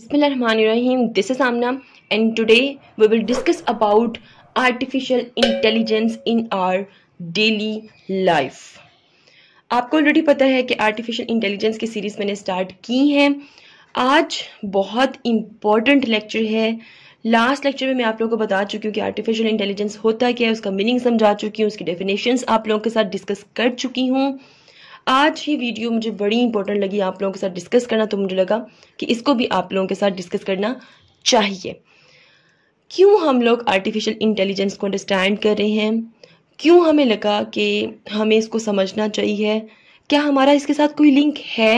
Bismillahirrahmanirrahim. This is Amna and today we will discuss about artificial intelligence in our daily life आपको already पता है कि artificial intelligence की series मैंने start की है आज बहुत इम्पॉर्टेंट लेक्चर है लास्ट लेक्चर में मैं आप लोगों को बता चुकी हूँ कि आर्टिफिशियल इंटेलिजेंस होता क्या है उसका मीनिंग समझा चुकी हूँ उसकी डेफिनेशंस आप लोगों के साथ डिस्कस कर चुकी हूँ आज ये वीडियो मुझे बड़ी इंपॉर्टेंट लगी आप लोगों के साथ डिस्कस करना तो मुझे लगा कि इसको भी आप लोगों के साथ डिस्कस करना चाहिए क्यों हम लोग आर्टिफिशियल इंटेलिजेंस को अंडरस्टैंड कर रहे हैं क्यों हमें लगा कि हमें इसको समझना चाहिए क्या हमारा इसके साथ कोई लिंक है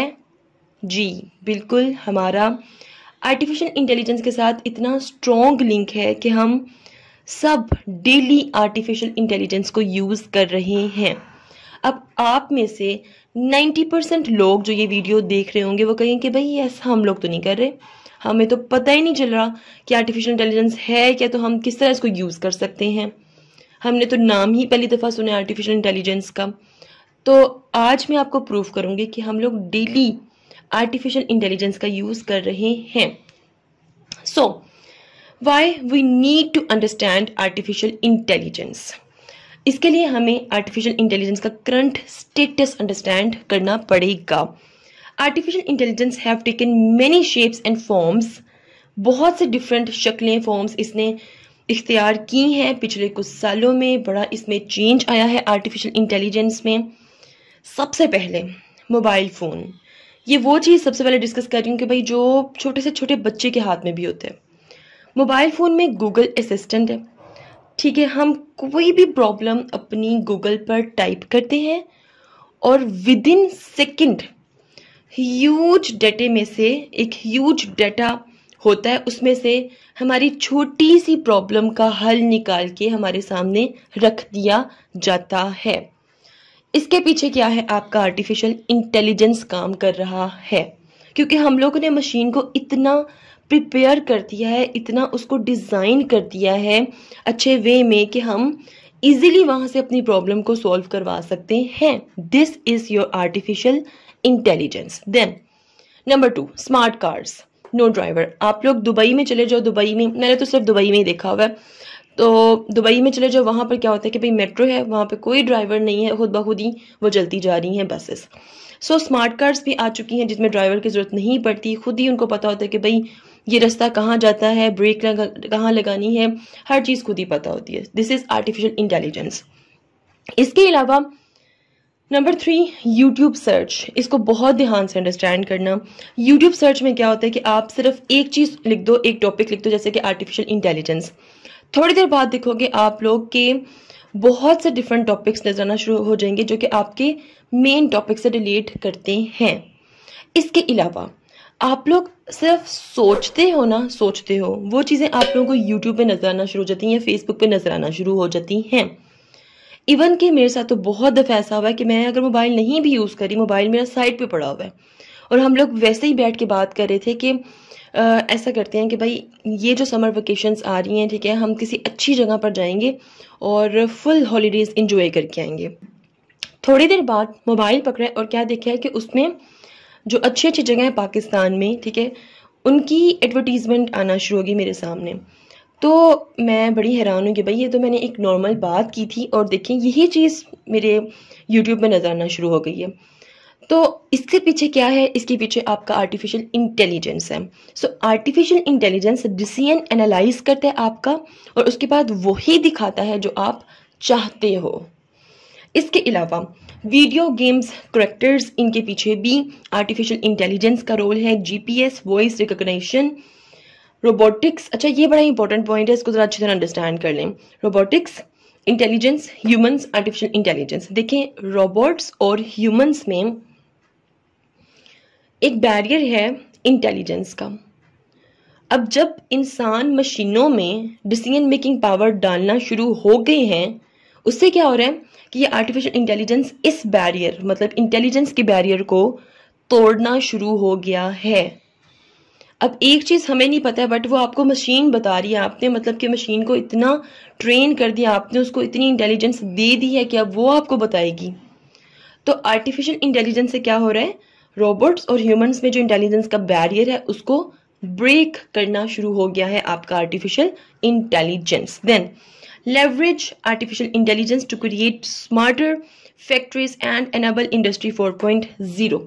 जी बिल्कुल हमारा आर्टिफिशियल इंटेलिजेंस के साथ इतना स्ट्रॉन्ग लिंक है कि हम सब डेली आर्टिफिशियल इंटेलिजेंस को यूज़ कर रहे हैं अब आप में से 90 परसेंट लोग जो ये वीडियो देख रहे होंगे वो कहेंगे कि भाई ऐसा हम लोग तो नहीं कर रहे हमें तो पता ही नहीं चल रहा कि आर्टिफिशियल इंटेलिजेंस है क्या तो हम किस तरह इसको यूज़ कर सकते हैं हमने तो नाम ही पहली दफ़ा सुना है आर्टिफिशियल इंटेलिजेंस का तो आज मैं आपको प्रूव करूँगी कि हम लोग डेली आर्टिफिशियल इंटेलिजेंस का यूज़ कर रहे हैं so why we need to understand artificial intelligence इसके लिए हमें आर्टिफिशियल इंटेलिजेंस का करंट स्टेटस अंडरस्टैंड करना पड़ेगा artificial intelligence have taken many shapes and forms बहुत से डिफरेंट शक्लें फॉर्म्स इसने इख्तियार की हैं पिछले कुछ सालों में बड़ा इसमें चेंज आया है आर्टिफिशियल इंटेलिजेंस में सबसे पहले मोबाइल फ़ोन ये वो चीज़ सबसे पहले डिस्कस कर रही हूँ कि भाई जो छोटे से छोटे बच्चे के हाथ में भी होते हैं मोबाइल फ़ोन में गूगल असिस्टेंट है ठीक है हम कोई भी प्रॉब्लम अपनी गूगल पर टाइप करते हैं और within second huge data में से एक ह्यूज डेटा होता है उसमें से हमारी छोटी सी प्रॉब्लम का हल निकाल के हमारे सामने रख दिया जाता है इसके पीछे क्या है आपका आर्टिफिशियल इंटेलिजेंस काम कर रहा है क्योंकि हम लोगों ने मशीन को इतना प्रिपेयर कर दिया है इतना उसको डिज़ाइन कर दिया है अच्छे वे में कि हम इजीली वहाँ से अपनी प्रॉब्लम को सॉल्व करवा सकते हैं this is your artificial intelligence then number two smart cars no driver आप लोग दुबई में चले जाओ दुबई में मैंने तो सिर्फ दुबई में ही देखा हुआ है तो दुबई में चले जाओ वहाँ पर क्या होता है कि भाई मेट्रो है वहाँ पर कोई ड्राइवर नहीं है खुद ब खुद ही वो चलती जा रही हैं बसेस सो स्मार्ट कार्स भी आ चुकी हैं जिसमें ड्राइवर की ज़रूरत नहीं पड़ती खुद ही उनको पता होता है कि भाई ये रास्ता कहाँ जाता है ब्रेक लगा कहाँ लगानी है हर चीज़ खुद ही पता होती है दिस इज़ आर्टिफिशियल इंटेलिजेंस इसके अलावा नंबर थ्री यूट्यूब सर्च इसको बहुत ध्यान से अंडरस्टैंड करना यूट्यूब सर्च में क्या होता है कि आप सिर्फ एक चीज़ लिख दो एक टॉपिक लिख दो जैसे कि आर्टिफिशियल इंटेलिजेंस थोड़ी देर बाद देखोगे आप लोग के बहुत से डिफरेंट टॉपिक्स नजर आना शुरू हो जाएंगे जो कि आपके मेन टॉपिक से रिलेट करते हैं इसके अलावा आप लोग सिर्फ सोचते हो ना सोचते हो वो चीज़ें आप लोगों को यूट्यूब पे नज़र आना शुरू हो जाती हैं या फेसबुक पे नज़र आना शुरू हो जाती हैं इवन कि मेरे साथ तो बहुत दफ़ा ऐसा हुआ है कि मैं अगर मोबाइल नहीं भी यूज़ करी मोबाइल मेरा साइड पे पड़ा हुआ है और हम लोग वैसे ही बैठ के बात कर रहे थे कि आ, ऐसा करते हैं कि भाई ये जो समर वेकेशंस आ रही हैं ठीक है हम किसी अच्छी जगह पर जाएंगे और फुल हॉलीडेज़ इंजॉय करके आएंगे थोड़ी देर बाद मोबाइल पकड़ा और क्या देखा है कि उसमें जो अच्छी अच्छी जगह हैं पाकिस्तान में ठीक है उनकी एडवर्टीज़मेंट आना शुरू होगी मेरे सामने तो मैं बड़ी हैरान हूँ कि भाई ये तो मैंने एक नॉर्मल बात की थी और देखें यही चीज़ मेरे यूट्यूब में नज़र आना शुरू हो गई है तो इसके पीछे क्या है इसके पीछे आपका आर्टिफिशियल इंटेलिजेंस है so artificial intelligence decision analyse करता है आपका और उसके बाद वही दिखाता है जो आप चाहते हो इसके अलावा वीडियो गेम्स करेक्टर्स इनके पीछे भी आर्टिफिशियल इंटेलिजेंस का रोल है जीपीएस वॉइस रिकोगनाइजेशन रोबोटिक्स अच्छा ये बड़ा इंपॉर्टेंट पॉइंट है इसको ज़रा अच्छी तरह अंडरस्टैंड कर लें robotics intelligence humans artificial intelligence देखें रोबोट्स और ह्यूमंस में एक बैरियर है इंटेलिजेंस का अब जब इंसान मशीनों में डिसीजन मेकिंग पावर डालना शुरू हो गए हैं उससे क्या हो रहा है कि ये आर्टिफिशियल इंटेलिजेंस इस बैरियर मतलब इंटेलिजेंस के बैरियर को तोड़ना शुरू हो गया है अब एक चीज़ हमें नहीं पता है बट वो आपको मशीन बता रही है आपने मतलब कि मशीन को इतना ट्रेन कर दिया आपने उसको इतनी इंटेलिजेंस दे दी है कि अब वो आपको बताएगी तो आर्टिफिशियल इंटेलिजेंस से क्या हो रहा है रोबोट्स और ह्यूमंस में जो इंटेलिजेंस का बैरियर है उसको ब्रेक करना शुरू हो गया है आपका artificial intelligence then leverage artificial intelligence to create smarter factories and enable industry 4.0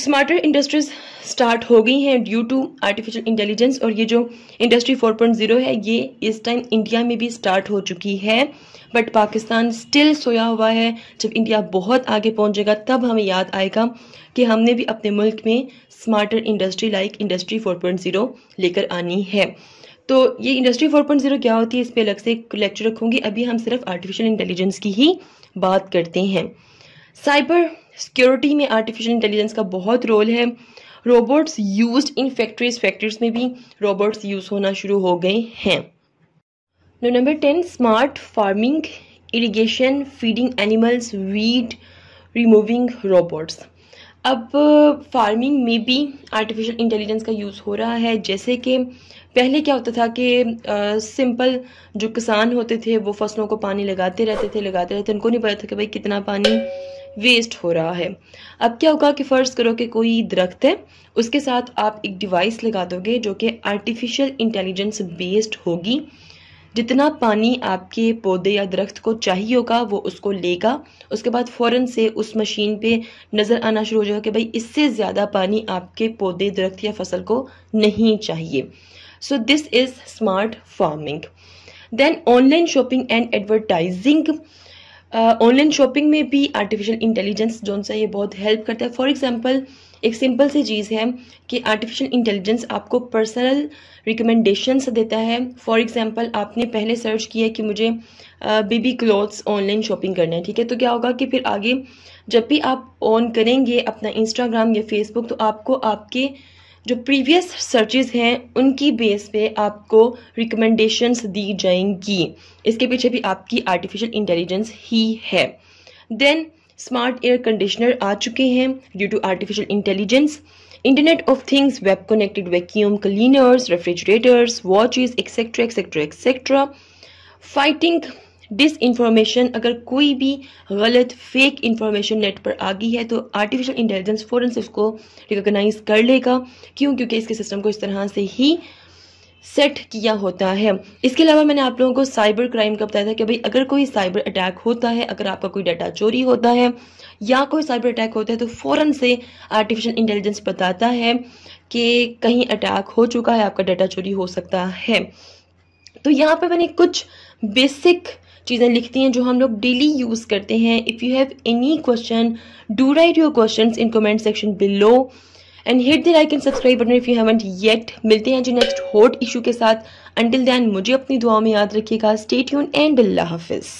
smarter industries start हो गई हैं ड्यू टू आर्टिफिशियल इंटेलिजेंस और ये जो इंडस्ट्री 4.0 है ये इस टाइम इंडिया में भी स्टार्ट हो चुकी है बट पाकिस्तान स्टिल सोया हुआ है जब इंडिया बहुत आगे पहुंचेगा तब हमें याद आएगा कि हमने भी अपने मुल्क में स्मार्टर इंडस्ट्री लाइक इंडस्ट्री 4.0 लेकर आनी है तो ये इंडस्ट्री 4.0 क्या होती है इस पर अलग से एक लेक्चर रखूंगी अभी हम सिर्फ आर्टिफिशियल इंटेलिजेंस की ही बात करते हैं साइबर सिक्योरिटी में आर्टिफिशियल इंटेलिजेंस का बहुत रोल है robots use in factories factories में भी रोबोट्स यूज़ होना शुरू हो गए हैं number ten smart farming irrigation feeding animals weed removing robots अब फार्मिंग uh, में भी आर्टिफिशियल इंटेलिजेंस का यूज़ हो रहा है जैसे कि पहले क्या होता था कि सिंपल uh, जो किसान होते थे वो फसलों को पानी लगाते रहते थे लगाते रहते उनको नहीं पता था कि भाई कितना पानी वेस्ट हो रहा है अब क्या होगा कि फ़र्ज़ करो कि कोई दरख्त है उसके साथ आप एक डिवाइस लगा दोगे जो कि आर्टिफिशियल इंटेलिजेंस बेस्ड होगी जितना पानी आपके पौधे या दरख्त को चाहिए होगा वो उसको लेगा उसके बाद फौरन से उस मशीन पे नज़र आना शुरू हो जाएगा कि भाई इससे ज़्यादा पानी आपके पौधे दरख्त या फसल को नहीं चाहिए so this is smart farming then online shopping and advertising online shopping में भी आर्टिफिशियल इंटेलिजेंस जो सा ये बहुत हेल्प करता है फॉर एग्जाम्पल एक सिंपल सी चीज़ है कि आर्टिफिशियल इंटेलिजेंस आपको पर्सनल रिकमेंडेशंस देता है फॉर एग्जांपल आपने पहले सर्च किया कि मुझे बेबी क्लोथ्स ऑनलाइन शॉपिंग करना है ठीक है तो क्या होगा कि फिर आगे जब भी आप ऑन करेंगे अपना इंस्टाग्राम या फेसबुक तो आपको आपके जो प्रीवियस सर्चेज हैं उनकी बेस पे आपको रिकमेंडेशंस दी जाएंगी इसके पीछे भी आपकी आर्टिफिशियल इंटेलिजेंस ही है देन स्मार्ट एयर कंडीशनर आ चुके हैं due to artificial intelligence internet of things web connected vacuum cleaners refrigerators watches etcetera etcetera etcetera fighting disinformation अगर कोई भी गलत फेक इन्फॉर्मेशन नेट पर आ गई है तो आर्टिफिशियल इंटेलिजेंस फ़ौरन से उसको रिकोगनाइज कर लेगा क्यों क्योंकि इसके सिस्टम को इस तरह से ही सेट किया होता है इसके अलावा मैंने आप लोगों को साइबर क्राइम का बताया था कि भाई अगर कोई साइबर अटैक होता है अगर आपका कोई डाटा चोरी होता है या कोई साइबर अटैक होता है तो फ़ौरन से आर्टिफिशियल इंटेलिजेंस बताता है कि कहीं अटैक हो चुका है आपका डाटा चोरी हो सकता है तो यहाँ पर मैंने कुछ बेसिक चीज़ें लिखती हैं जो हम लोग डेली यूज़ करते हैं if you have any question do write your question in comment section below and hit the like and subscribe button if you haven't yet मिलते हैं जो नेक्स्ट हॉट इशू के साथ अंटिल दैन मुझे अपनी दुआ में याद रखिएगा स्टेट यून एंड अल्लाह हाफिज़